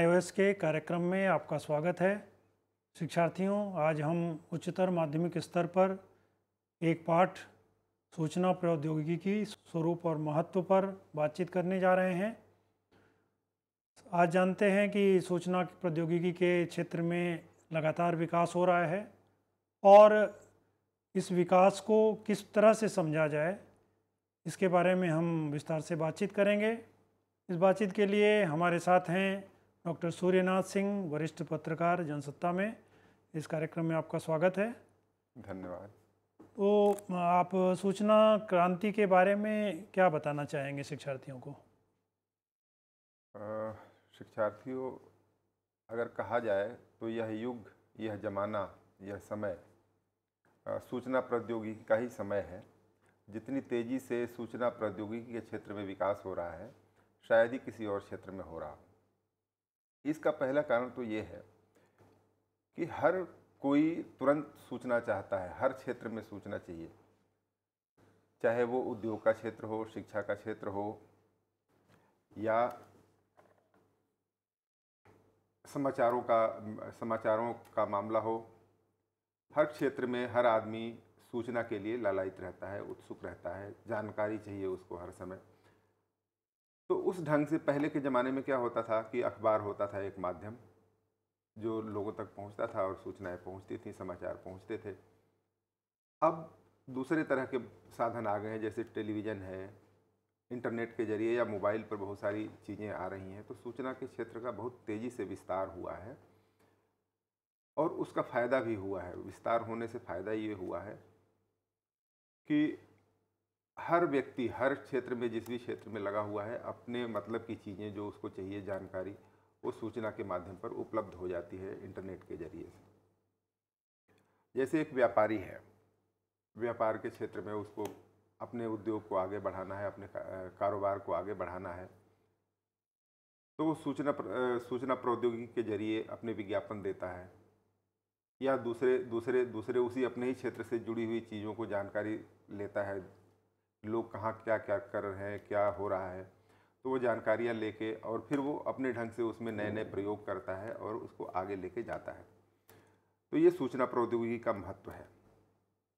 IOS के कार्यक्रम में आपका स्वागत है शिक्षार्थियों आज हम उच्चतर माध्यमिक स्तर पर एक पाठ सूचना प्रौद्योगिकी की स्वरूप और महत्व पर बातचीत करने जा रहे हैं आज जानते हैं कि सूचना प्रौद्योगिकी के क्षेत्र में लगातार विकास हो रहा है और इस विकास को किस तरह से समझा जाए इसके बारे में हम विस्तार से बातचीत करेंगे इस बातचीत के लिए हमारे साथ हैं डॉक्टर सूर्यनाथ सिंह वरिष्ठ पत्रकार जनसत्ता में इस कार्यक्रम में आपका स्वागत है धन्यवाद तो आप सूचना क्रांति के बारे में क्या बताना चाहेंगे शिक्षार्थियों को शिक्षार्थियों अगर कहा जाए तो यह युग यह जमाना यह समय सूचना प्रौद्योगिकी का ही समय है जितनी तेज़ी से सूचना प्रौद्योगिकी के क्षेत्र में विकास हो रहा है शायद ही किसी और क्षेत्र में हो रहा हो इसका पहला कारण तो ये है कि हर कोई तुरंत सूचना चाहता है हर क्षेत्र में सूचना चाहिए चाहे वो उद्योग का क्षेत्र हो शिक्षा का क्षेत्र हो या समाचारों का समाचारों का मामला हो हर क्षेत्र में हर आदमी सूचना के लिए लालायित रहता है उत्सुक रहता है जानकारी चाहिए उसको हर समय तो उस ढंग से पहले के ज़माने में क्या होता था कि अखबार होता था एक माध्यम जो लोगों तक पहुंचता था और सूचनाएं पहुंचती थी समाचार पहुंचते थे अब दूसरे तरह के साधन आ गए हैं जैसे टेलीविज़न है इंटरनेट के जरिए या मोबाइल पर बहुत सारी चीज़ें आ रही हैं तो सूचना के क्षेत्र का बहुत तेज़ी से विस्तार हुआ है और उसका फ़ायदा भी हुआ है विस्तार होने से फ़ायदा ये हुआ है कि हर व्यक्ति हर क्षेत्र में जिस भी क्षेत्र में लगा हुआ है अपने मतलब की चीज़ें जो उसको चाहिए जानकारी वो सूचना के माध्यम पर उपलब्ध हो जाती है इंटरनेट के जरिए से जैसे एक व्यापारी है व्यापार के क्षेत्र में उसको अपने उद्योग को आगे बढ़ाना है अपने कारोबार को आगे बढ़ाना है तो वो सूचना सूचना प्रौद्योगिकी के जरिए अपने विज्ञापन देता है या दूसरे दूसरे दूसरे उसी अपने ही क्षेत्र से जुड़ी हुई चीज़ों को जानकारी लेता है लोग कहाँ क्या क्या कर रहे हैं क्या हो रहा है तो वो जानकारियाँ लेके और फिर वो अपने ढंग से उसमें नए नए प्रयोग करता है और उसको आगे लेके जाता है तो ये सूचना प्रौद्योगिकी का महत्व है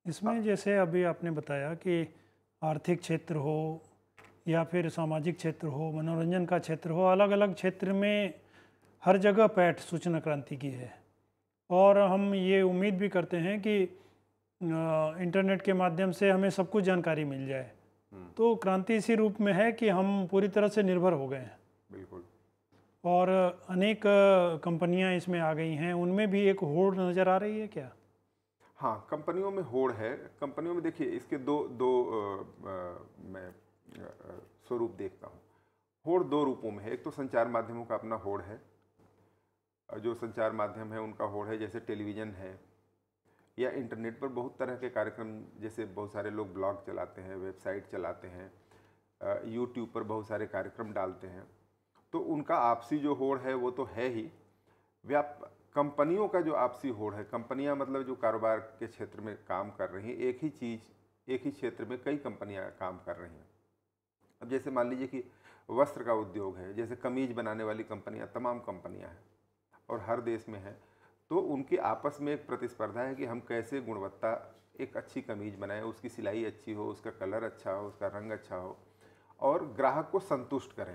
इसमें जैसे अभी आपने बताया कि आर्थिक क्षेत्र हो या फिर सामाजिक क्षेत्र हो मनोरंजन का क्षेत्र हो अलग अलग क्षेत्र में हर जगह पैठ सूचना क्रांति की है और हम ये उम्मीद भी करते हैं कि इंटरनेट के माध्यम से हमें सब कुछ जानकारी मिल जाए हम्म। तो क्रांति इसी रूप में है कि हम पूरी तरह से निर्भर हो गए हैं बिल्कुल और अनेक कंपनियां इसमें आ गई हैं उनमें भी एक होड़ नज़र आ रही है क्या हाँ कंपनियों में होड़ है कंपनियों में देखिए इसके दो दो आ, मैं स्वरूप देखता हूँ होड़ दो रूपों में है एक तो संचार माध्यमों का अपना होड़ है जो संचार माध्यम है उनका होड़ है जैसे टेलीविज़न है या इंटरनेट पर बहुत तरह के कार्यक्रम जैसे बहुत सारे लोग ब्लॉग चलाते हैं वेबसाइट चलाते हैं यूट्यूब पर बहुत सारे कार्यक्रम डालते हैं तो उनका आपसी जो होड़ है वो तो है ही व्याप कंपनियों का जो आपसी होड़ है कंपनियां मतलब जो कारोबार के क्षेत्र में काम कर रही हैं एक ही चीज़ एक ही क्षेत्र में कई कंपनियां काम कर रही हैं अब जैसे मान लीजिए कि वस्त्र का उद्योग है जैसे कमीज बनाने वाली कंपनियां तमाम कंपनियां हैं और हर देश में हैं तो उनके आपस में एक प्रतिस्पर्धा है कि हम कैसे गुणवत्ता एक अच्छी कमीज बनाएं उसकी सिलाई अच्छी हो उसका कलर अच्छा हो उसका रंग अच्छा हो और ग्राहक को संतुष्ट करें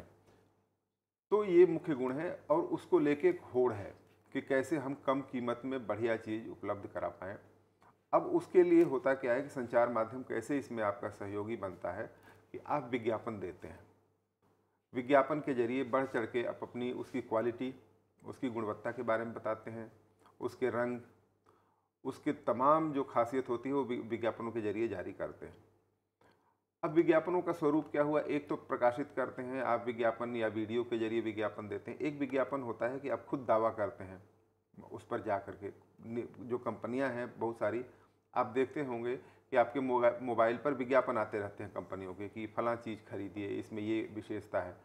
तो ये मुख्य गुण है और उसको लेके एक होड़ है कि कैसे हम कम कीमत में बढ़िया चीज़ उपलब्ध करा पाएँ अब उसके लिए होता क्या है कि संचार माध्यम कैसे इसमें आपका सहयोगी बनता है कि आप विज्ञापन देते हैं विज्ञापन के जरिए बढ़ चढ़ के आप अपनी उसकी क्वालिटी उसकी गुणवत्ता के बारे में बताते हैं उसके रंग उसके तमाम जो खासियत होती है वो विज्ञापनों के जरिए जारी करते हैं अब विज्ञापनों का स्वरूप क्या हुआ एक तो प्रकाशित करते हैं आप विज्ञापन या वीडियो के जरिए विज्ञापन देते हैं एक विज्ञापन होता है कि आप खुद दावा करते हैं उस पर जा कर के जो कंपनियां हैं बहुत सारी आप देखते होंगे कि आपके मोबाइल पर विज्ञापन आते रहते हैं कंपनियों के कि फ़लाँ चीज़ खरीदिए इसमें ये विशेषता है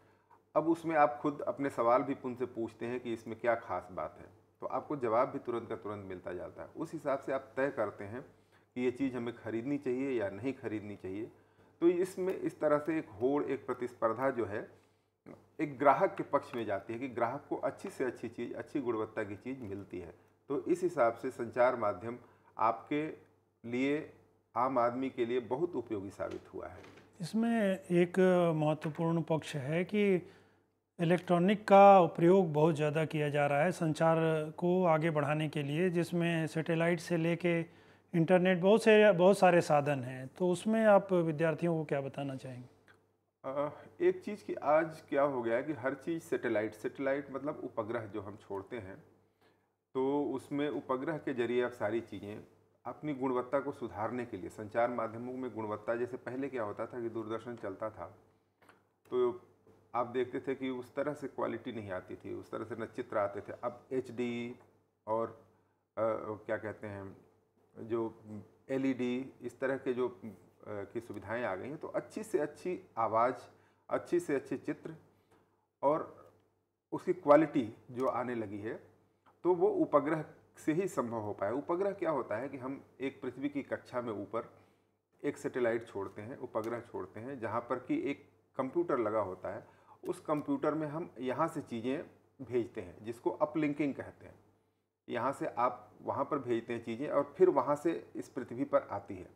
अब उसमें आप खुद अपने सवाल भी उनसे पूछते हैं कि इसमें क्या खास बात है तो आपको जवाब भी तुरंत का तुरंत मिलता जाता है उस हिसाब से आप तय करते हैं कि ये चीज़ हमें खरीदनी चाहिए या नहीं खरीदनी चाहिए तो इसमें इस तरह से एक होड़ एक प्रतिस्पर्धा जो है एक ग्राहक के पक्ष में जाती है कि ग्राहक को अच्छी से अच्छी चीज़ अच्छी गुणवत्ता की चीज़ मिलती है तो इस हिसाब से संचार माध्यम आपके लिए आम आदमी के लिए बहुत उपयोगी साबित हुआ है इसमें एक महत्वपूर्ण पक्ष है कि इलेक्ट्रॉनिक का प्रयोग बहुत ज़्यादा किया जा रहा है संचार को आगे बढ़ाने के लिए जिसमें सैटेलाइट से लेके इंटरनेट बहुत से बहुत सारे साधन हैं तो उसमें आप विद्यार्थियों को क्या बताना चाहेंगे एक चीज़ की आज क्या हो गया है कि हर चीज़ सेटेलाइट सेटेलाइट मतलब उपग्रह जो हम छोड़ते हैं तो उसमें उपग्रह के जरिए आप सारी चीज़ें अपनी गुणवत्ता को सुधारने के लिए संचार माध्यमों में गुणवत्ता जैसे पहले क्या होता था कि दूरदर्शन चलता था तो आप देखते थे कि उस तरह से क्वालिटी नहीं आती थी उस तरह से न चित्र आते थे अब एच और आ, क्या कहते हैं जो एल e इस तरह के जो आ, की सुविधाएं आ गई हैं तो अच्छी से अच्छी आवाज़ अच्छी से अच्छे चित्र और उसकी क्वालिटी जो आने लगी है तो वो उपग्रह से ही संभव हो पाया उपग्रह क्या होता है कि हम एक पृथ्वी की कक्षा में ऊपर एक सैटेलाइट छोड़ते हैं उपग्रह छोड़ते हैं जहाँ पर कि एक कंप्यूटर लगा होता है उस कंप्यूटर में हम यहाँ से चीज़ें भेजते हैं जिसको अपलिंकिंग कहते हैं यहाँ से आप वहाँ पर भेजते हैं चीज़ें और फिर वहाँ से इस पृथ्वी पर आती है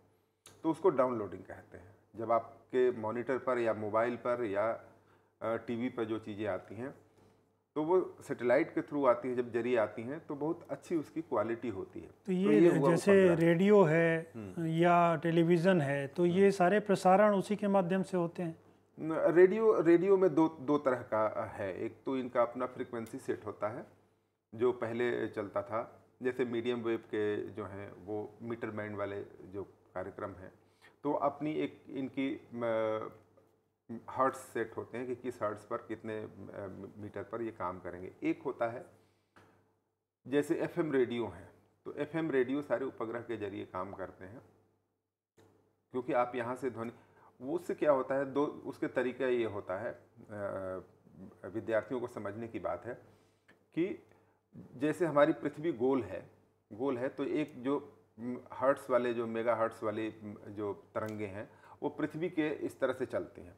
तो उसको डाउनलोडिंग कहते हैं जब आपके मॉनिटर पर या मोबाइल पर या टीवी पर जो चीज़ें आती हैं तो वो सेटेलाइट के थ्रू आती है जब जरिए आती हैं तो बहुत अच्छी उसकी क्वालिटी होती है तो ये, तो ये जैसे रेडियो है हम्म। या टेलीविज़न है तो ये हम्म। सारे प्रसारण उसी के माध्यम से होते हैं रेडियो रेडियो में दो दो तरह का है एक तो इनका अपना फ्रिक्वेंसी सेट होता है जो पहले चलता था जैसे मीडियम वेव के जो हैं वो मीटर बैंड वाले जो कार्यक्रम हैं तो अपनी एक इनकी हर्ट्स सेट होते हैं कि किस हर्ट्स पर कितने मीटर पर ये काम करेंगे एक होता है जैसे एफएम रेडियो हैं तो एफएम रेडियो सारे उपग्रह के जरिए काम करते हैं क्योंकि आप यहाँ से ध्वनि वो उससे क्या होता है दो उसके तरीका ये होता है विद्यार्थियों को समझने की बात है कि जैसे हमारी पृथ्वी गोल है गोल है तो एक जो हर्ट्स वाले जो मेगा हर्ट्स वाले जो तरंगे हैं वो पृथ्वी के इस तरह से चलते हैं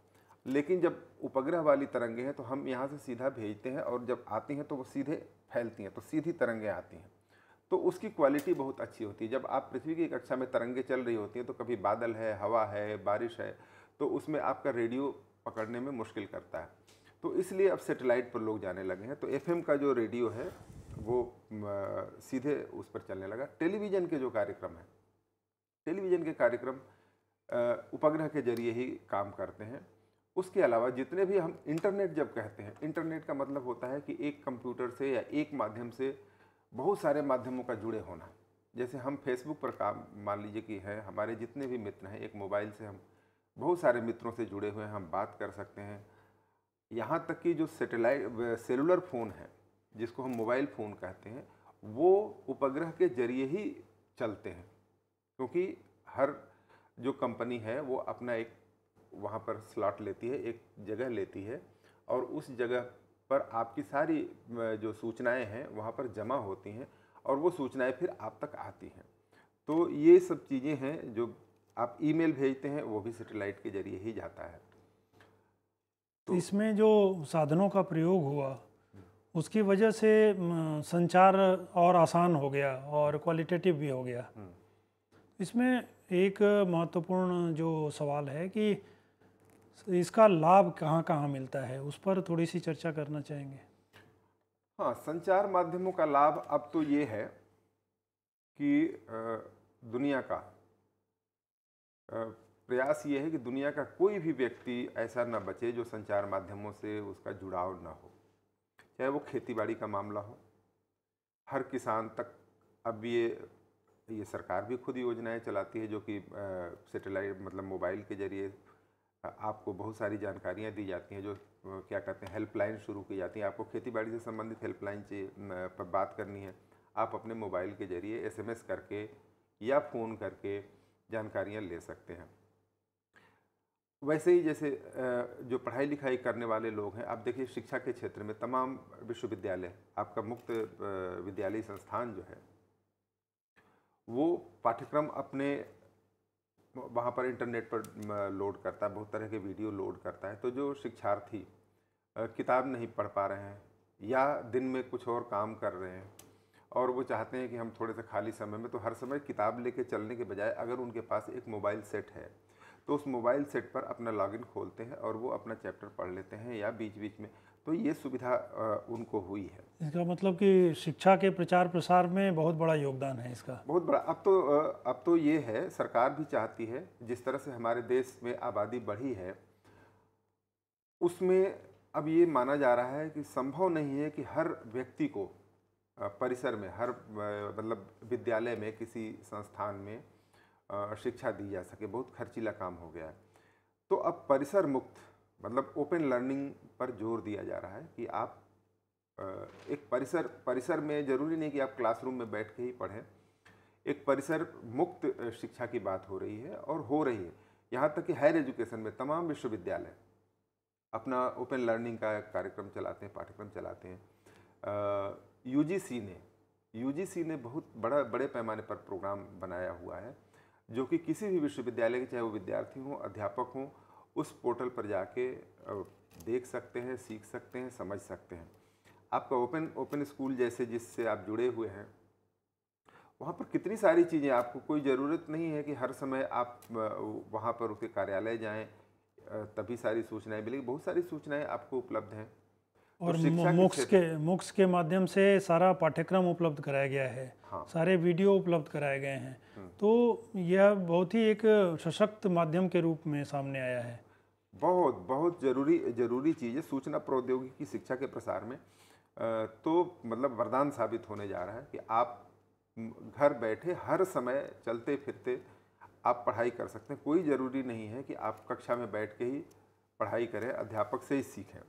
लेकिन जब उपग्रह वाली तरंगे हैं तो हम यहाँ से सीधा भेजते हैं और जब आती हैं तो वो सीधे फैलती हैं तो सीधी तरंगे आती हैं तो उसकी क्वालिटी बहुत अच्छी होती है जब आप पृथ्वी की कक्षा में तरंगे चल रही होती हैं तो कभी बादल है हवा है बारिश है तो उसमें आपका रेडियो पकड़ने में मुश्किल करता है तो इसलिए अब सेटेलाइट पर लोग जाने लगे हैं तो एफ का जो रेडियो है वो सीधे उस पर चलने लगा टेलीविज़न के जो कार्यक्रम हैं टेलीविज़न के कार्यक्रम उपग्रह के जरिए ही काम करते हैं उसके अलावा जितने भी हम इंटरनेट जब कहते हैं इंटरनेट का मतलब होता है कि एक कंप्यूटर से या एक माध्यम से बहुत सारे माध्यमों का जुड़े होना जैसे हम फेसबुक पर काम मान लीजिए कि हैं हमारे जितने भी मित्र हैं एक मोबाइल से हम बहुत सारे मित्रों से जुड़े हुए हैं हम बात कर सकते हैं यहाँ तक कि जो सेटेलाइट सेलुलर फ़ोन है जिसको हम मोबाइल फ़ोन कहते हैं वो उपग्रह के जरिए ही चलते हैं क्योंकि हर जो कंपनी है वो अपना एक वहाँ पर स्लॉट लेती है एक जगह लेती है और उस जगह पर आपकी सारी जो सूचनाएं हैं वहाँ पर जमा होती हैं और वो सूचनाएं फिर आप तक आती हैं तो ये सब चीज़ें हैं जो आप ईमेल भेजते हैं वो भी सेटेलाइट के जरिए ही जाता है तो इसमें जो साधनों का प्रयोग हुआ उसकी वजह से संचार और आसान हो गया और क्वालिटेटिव भी हो गया हम्म। इसमें एक महत्वपूर्ण जो सवाल है कि तो इसका लाभ कहाँ कहाँ मिलता है उस पर थोड़ी सी चर्चा करना चाहेंगे हाँ संचार माध्यमों का लाभ अब तो ये है कि दुनिया का प्रयास ये है कि दुनिया का कोई भी व्यक्ति ऐसा ना बचे जो संचार माध्यमों से उसका जुड़ाव ना हो चाहे वो खेतीबाड़ी का मामला हो हर किसान तक अब ये ये सरकार भी खुद योजनाएं चलाती है जो कि सेटेलाइट मतलब मोबाइल के जरिए आपको बहुत सारी जानकारियाँ दी जाती हैं जो क्या कहते हैं हेल्पलाइन शुरू की जाती हैं आपको खेती बाड़ी से संबंधित हेल्पलाइन पर बात करनी है आप अपने मोबाइल के ज़रिए एसएमएस करके या फ़ोन करके जानकारियाँ ले सकते हैं वैसे ही जैसे जो पढ़ाई लिखाई करने वाले लोग हैं आप देखिए शिक्षा के क्षेत्र में तमाम विश्वविद्यालय आपका मुक्त विद्यालय संस्थान जो है वो पाठ्यक्रम अपने वहाँ पर इंटरनेट पर लोड करता है बहुत तरह के वीडियो लोड करता है तो जो शिक्षार्थी किताब नहीं पढ़ पा रहे हैं या दिन में कुछ और काम कर रहे हैं और वो चाहते हैं कि हम थोड़े से खाली समय में तो हर समय किताब लेके चलने के बजाय अगर उनके पास एक मोबाइल सेट है तो उस मोबाइल सेट पर अपना लॉगिन खोलते हैं और वो अपना चैप्टर पढ़ लेते हैं या बीच बीच में तो ये सुविधा उनको हुई है इसका मतलब कि शिक्षा के प्रचार प्रसार में बहुत बड़ा योगदान है इसका बहुत बड़ा अब तो अब तो ये है सरकार भी चाहती है जिस तरह से हमारे देश में आबादी बढ़ी है उसमें अब ये माना जा रहा है कि संभव नहीं है कि हर व्यक्ति को परिसर में हर मतलब विद्यालय में किसी संस्थान में शिक्षा दी जा सके बहुत खर्चीला काम हो गया है तो अब परिसर मुक्त मतलब ओपन लर्निंग पर जोर दिया जा रहा है कि आप एक परिसर परिसर में ज़रूरी नहीं कि आप क्लासरूम में बैठ के ही पढ़ें एक परिसर मुक्त शिक्षा की बात हो रही है और हो रही है यहाँ तक कि हायर एजुकेशन में तमाम विश्वविद्यालय अपना ओपन लर्निंग का कार्यक्रम चलाते हैं पाठ्यक्रम चलाते हैं यू ने यू ने बहुत बड़ा बड़े पैमाने पर प्रोग्राम बनाया हुआ है जो कि किसी भी विश्वविद्यालय के चाहे वो विद्यार्थी हों अध्यापक हों उस पोर्टल पर जाके देख सकते हैं सीख सकते हैं समझ सकते हैं आपका ओपन ओपन स्कूल जैसे जिससे आप जुड़े हुए हैं वहाँ पर कितनी सारी चीज़ें आपको कोई ज़रूरत नहीं है कि हर समय आप वहाँ पर उसके कार्यालय जाएँ तभी सारी सूचनाएँ मिलेगी बहुत सारी सूचनाएँ आपको उपलब्ध हैं और मुक्स के मुक्स के माध्यम से सारा पाठ्यक्रम उपलब्ध कराया गया है हाँ। सारे वीडियो उपलब्ध कराए गए हैं हम्म। तो यह बहुत ही एक सशक्त माध्यम के रूप में सामने आया है बहुत बहुत जरूरी जरूरी चीज़ है सूचना प्रौद्योगिकी शिक्षा के प्रसार में तो मतलब वरदान साबित होने जा रहा है कि आप घर बैठे हर समय चलते फिरते आप पढ़ाई कर सकते हैं कोई ज़रूरी नहीं है कि आप कक्षा में बैठ के ही पढ़ाई करें अध्यापक से ही सीखें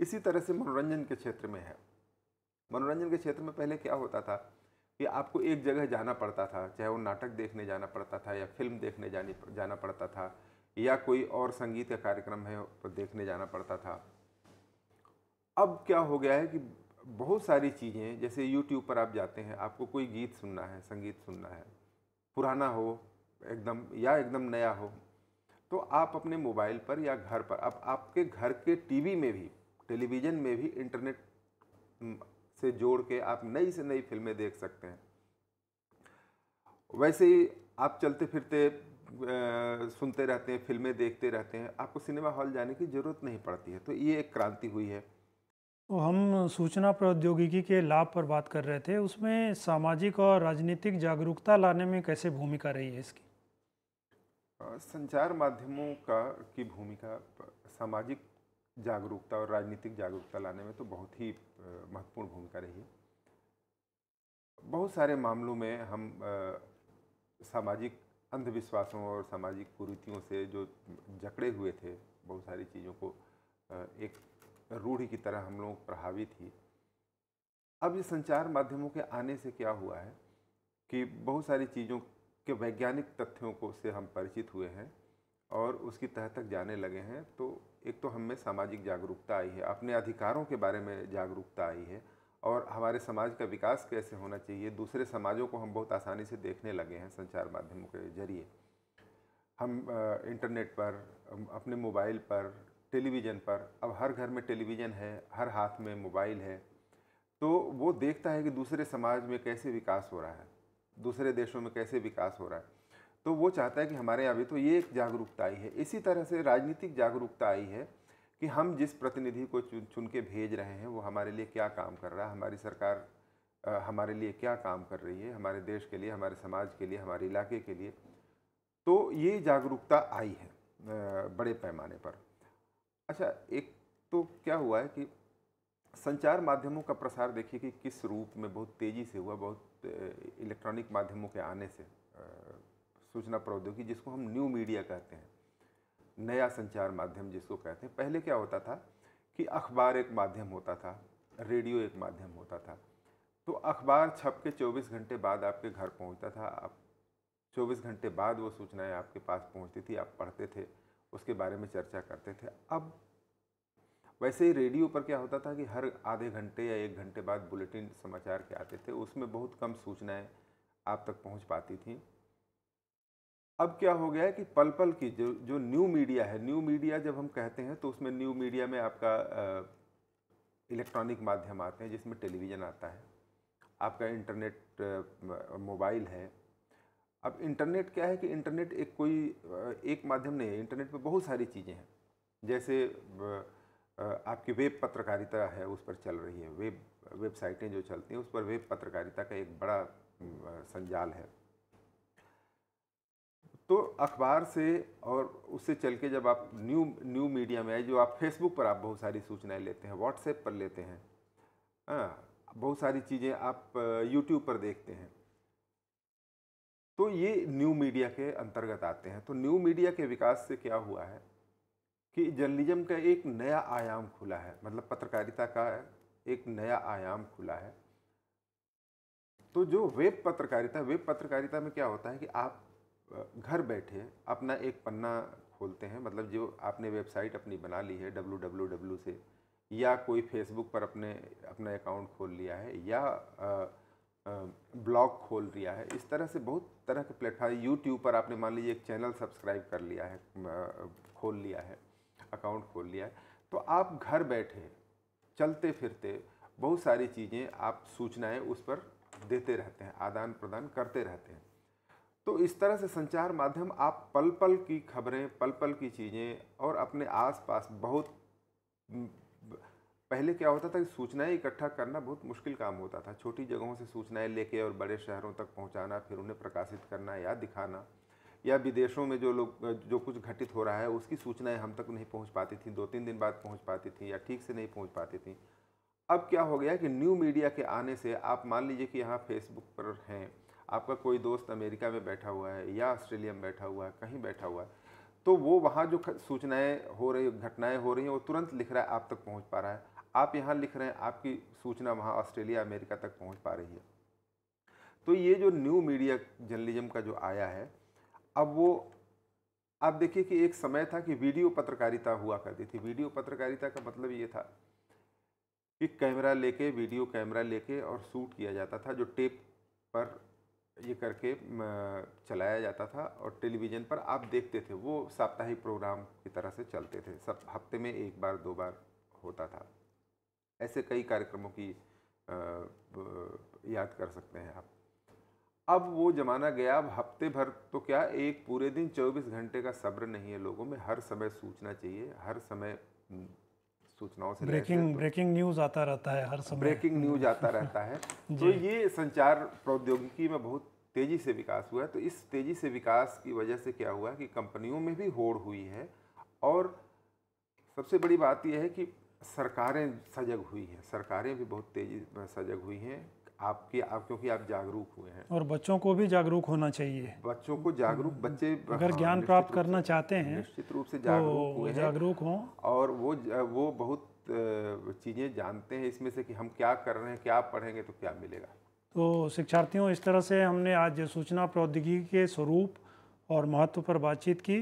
इसी तरह से मनोरंजन के क्षेत्र में है मनोरंजन के क्षेत्र में पहले क्या होता था कि आपको एक जगह जाना पड़ता था चाहे वो नाटक देखने जाना पड़ता था या फिल्म देखने जानी जाना पड़ता था या कोई और संगीत का कार्यक्रम है तो देखने जाना पड़ता था अब क्या हो गया है कि बहुत सारी चीज़ें जैसे यूट्यूब पर आप जाते हैं आपको कोई गीत सुनना है संगीत सुनना है पुराना हो एकदम या एकदम नया हो तो आप अपने मोबाइल पर या घर पर अब आपके घर के टीवी में भी टेलीविज़न में भी इंटरनेट से जोड़ के आप नई से नई फिल्में देख सकते हैं वैसे ही आप चलते फिरते सुनते रहते हैं फिल्में देखते रहते हैं आपको सिनेमा हॉल जाने की ज़रूरत नहीं पड़ती है तो ये एक क्रांति हुई है तो हम सूचना प्रौद्योगिकी के लाभ पर बात कर रहे थे उसमें सामाजिक और राजनीतिक जागरूकता लाने में कैसे भूमिका रही है इसकी संचार माध्यमों का की भूमिका सामाजिक जागरूकता और राजनीतिक जागरूकता लाने में तो बहुत ही महत्वपूर्ण भूमिका रही है बहुत सारे मामलों में हम सामाजिक अंधविश्वासों और सामाजिक कुरीतियों से जो जकड़े हुए थे बहुत सारी चीज़ों को एक रूढ़ी की तरह हम लोग प्रभावी थी अब ये संचार माध्यमों के आने से क्या हुआ है कि बहुत सारी चीज़ों के वैज्ञानिक तथ्यों को से हम परिचित हुए हैं और उसकी तह तक जाने लगे हैं तो एक तो हम में सामाजिक जागरूकता आई है अपने अधिकारों के बारे में जागरूकता आई है और हमारे समाज का विकास कैसे होना चाहिए दूसरे समाजों को हम बहुत आसानी से देखने लगे हैं संचार माध्यमों के जरिए हम इंटरनेट पर अपने मोबाइल पर टेलीविज़न पर अब हर घर में टेलीविज़न है हर हाथ में मोबाइल है तो वो देखता है कि दूसरे समाज में कैसे विकास हो रहा है दूसरे देशों में कैसे विकास हो रहा है तो वो चाहता है कि हमारे यहाँ भी तो ये एक जागरूकता आई है इसी तरह से राजनीतिक जागरूकता आई है कि हम जिस प्रतिनिधि को चुन चुन के भेज रहे हैं वो हमारे लिए क्या काम कर रहा है हमारी सरकार आ, हमारे लिए क्या काम कर रही है हमारे देश के लिए हमारे समाज के लिए हमारे इलाके के लिए तो ये जागरूकता आई है आ, बड़े पैमाने पर अच्छा एक तो क्या हुआ है कि संचार माध्यमों का प्रसार देखिए कि किस रूप में बहुत तेज़ी से हुआ बहुत इलेक्ट्रॉनिक माध्यमों के आने से सूचना प्रौद्योगिकी जिसको हम न्यू मीडिया कहते हैं नया संचार माध्यम जिसको कहते हैं पहले क्या होता था कि अखबार एक माध्यम होता था रेडियो एक माध्यम होता था तो अखबार छप के 24 घंटे बाद आपके घर पहुंचता था आप 24 घंटे बाद वो सूचनाएं आपके पास पहुंचती थी आप पढ़ते थे उसके बारे में चर्चा करते थे अब वैसे ही रेडियो पर क्या होता था कि हर आधे घंटे या एक घंटे बाद बुलेटिन समाचार के आते थे उसमें बहुत कम सूचनाएं आप तक पहुंच पाती थीं अब क्या हो गया है कि पल पल की जो जो न्यू मीडिया है न्यू मीडिया जब हम कहते हैं तो उसमें न्यू मीडिया में आपका इलेक्ट्रॉनिक माध्यम आते हैं जिसमें टेलीविज़न आता है आपका इंटरनेट मोबाइल है अब इंटरनेट क्या है कि इंटरनेट एक कोई एक माध्यम नहीं है इंटरनेट पर बहुत सारी चीज़ें हैं जैसे आपकी वेब पत्रकारिता है उस पर चल रही है वेब वेबसाइटें जो चलती हैं उस पर वेब पत्रकारिता का एक बड़ा संजाल है तो अखबार से और उससे चल के जब आप न्यू न्यू मीडिया में आए जो आप फेसबुक पर आप बहुत सारी सूचनाएं लेते हैं व्हाट्सएप पर लेते हैं हाँ, बहुत सारी चीज़ें आप यूट्यूब पर देखते हैं तो ये न्यू मीडिया के अंतर्गत आते हैं तो न्यू मीडिया के विकास से क्या हुआ है कि जर्नलिज्म का एक नया आयाम खुला है मतलब पत्रकारिता का एक नया आयाम खुला है तो जो वेब पत्रकारिता वेब पत्रकारिता में क्या होता है कि आप घर बैठे अपना एक पन्ना खोलते हैं मतलब जो आपने वेबसाइट अपनी बना ली है डब्लू से या कोई फेसबुक पर अपने अपना अकाउंट खोल लिया है या ब्लॉग खोल लिया है इस तरह से बहुत तरह के प्लेटफॉर्म यूट्यूब पर आपने मान लीजिए एक चैनल सब्सक्राइब कर लिया है खोल लिया है अकाउंट खोल लिया है तो आप घर बैठे चलते फिरते बहुत सारी चीज़ें आप सूचनाएं उस पर देते रहते हैं आदान प्रदान करते रहते हैं तो इस तरह से संचार माध्यम आप पल पल की खबरें पल पल की चीज़ें और अपने आसपास बहुत पहले क्या होता था कि सूचनाएं इकट्ठा करना बहुत मुश्किल काम होता था छोटी जगहों से सूचनाएं लेके और बड़े शहरों तक पहुंचाना फिर उन्हें प्रकाशित करना या दिखाना या विदेशों में जो लोग जो कुछ घटित हो रहा है उसकी सूचनाएं हम तक नहीं पहुंच पाती थी दो तीन दिन बाद पहुंच पाती थी या ठीक से नहीं पहुंच पाती थी अब क्या हो गया कि न्यू मीडिया के आने से आप मान लीजिए कि यहाँ फेसबुक पर हैं आपका कोई दोस्त अमेरिका में बैठा हुआ है या ऑस्ट्रेलिया में बैठा हुआ है कहीं बैठा हुआ है तो वो वहाँ जो सूचनाएं हो रही घटनाएं हो रही हैं वो तुरंत लिख रहा है आप तक पहुँच पा रहा है आप यहाँ लिख रहे हैं आपकी सूचना वहाँ ऑस्ट्रेलिया अमेरिका तक पहुँच पा रही है तो ये जो न्यू मीडिया जर्नलिज्म का जो आया है अब वो आप देखिए कि एक समय था कि वीडियो पत्रकारिता हुआ करती थी वीडियो पत्रकारिता का मतलब ये था कि कैमरा लेके वीडियो कैमरा लेके और शूट किया जाता था जो टेप पर ये करके चलाया जाता था और टेलीविज़न पर आप देखते थे वो साप्ताहिक प्रोग्राम की तरह से चलते थे सब हफ्ते में एक बार दो बार होता था ऐसे कई कार्यक्रमों की याद कर सकते हैं आप अब वो ज़माना गया अब हफ्ते भर तो क्या एक पूरे दिन 24 घंटे का सब्र नहीं है लोगों में हर समय सूचना चाहिए हर समय सूचनाओं से ब्रेकिंग ब्रेकिंग न्यूज आता रहता है हर समय ब्रेकिंग न्यूज आता रहता है तो ये संचार प्रौद्योगिकी में बहुत तेज़ी से विकास हुआ है तो इस तेज़ी से विकास की वजह से क्या हुआ है कि कंपनियों में भी होड़ हुई है और सबसे बड़ी बात यह है कि सरकारें सजग हुई हैं सरकारें भी बहुत तेज़ी सजग हुई हैं आपके आप क्योंकि आप जागरूक हुए हैं और बच्चों को भी जागरूक होना चाहिए बच्चों को जागरूक बच्चे अगर हाँ, ज्ञान प्राप्त करना चाहते हैं निश्चित रूप से जागरूक तो हुए जागरूक हों और वो वो बहुत चीज़ें जानते हैं इसमें से कि हम क्या कर रहे हैं क्या पढ़ेंगे तो क्या मिलेगा तो शिक्षार्थियों इस तरह से हमने आज सूचना प्रौद्योगिकी के स्वरूप और महत्व पर बातचीत की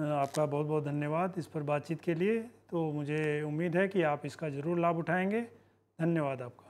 आपका बहुत बहुत धन्यवाद इस पर बातचीत के लिए तो मुझे उम्मीद है कि आप इसका ज़रूर लाभ उठाएंगे धन्यवाद आपका